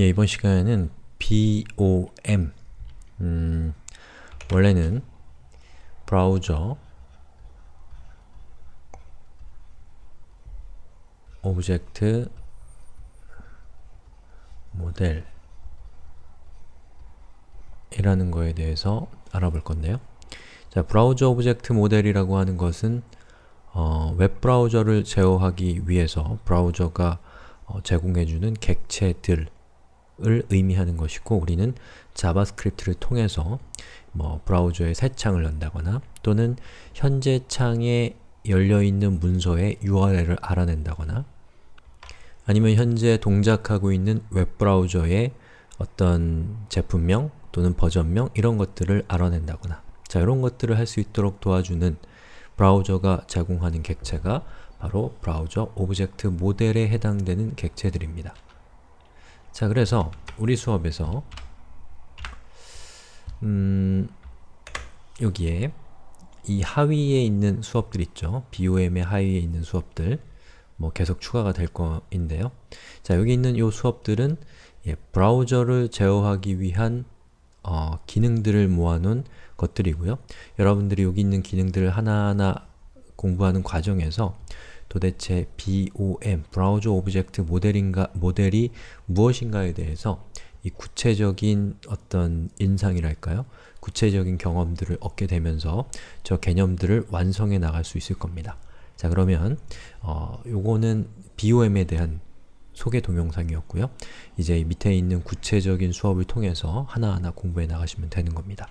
예, 이번 시간에는 BOM 음, 원래는 브라우저 오브젝트 모델 이라는 거에 대해서 알아볼 건데요. 자, 브라우저 오브젝트 모델이라고 하는 것은 어, 웹브라우저를 제어하기 위해서 브라우저가 어, 제공해주는 객체들 을 의미하는 것이고 우리는 자바스크립트를 통해서 뭐 브라우저에 새 창을 연다거나 또는 현재 창에 열려있는 문서의 URL을 알아낸다거나 아니면 현재 동작하고 있는 웹브라우저의 어떤 제품명 또는 버전명 이런 것들을 알아낸다거나 자, 이런 것들을 할 수 있도록 도와주는 브라우저가 제공하는 객체가 바로 브라우저 오브젝트 모델에 해당되는 객체들입니다. 자 그래서 우리 수업에서 음, 여기에 이 하위에 있는 수업들 있죠? BOM의 하위에 있는 수업들 뭐 계속 추가가 될 거인데요. 자 여기 있는 이 수업들은 예, 브라우저를 제어하기 위한 어, 기능들을 모아놓은 것들이고요. 여러분들이 여기 있는 기능들을 하나하나 공부하는 과정에서 도대체 BOM, 브라우저 오브젝트 모델인가, 모델이 무엇인가에 대해서 이 구체적인 어떤 인상이랄까요? 구체적인 경험들을 얻게 되면서 저 개념들을 완성해 나갈 수 있을 겁니다. 자 그러면 어, 요거는 BOM에 대한 소개 동영상이었고요. 이제 밑에 있는 구체적인 수업을 통해서 하나하나 공부해 나가시면 되는 겁니다.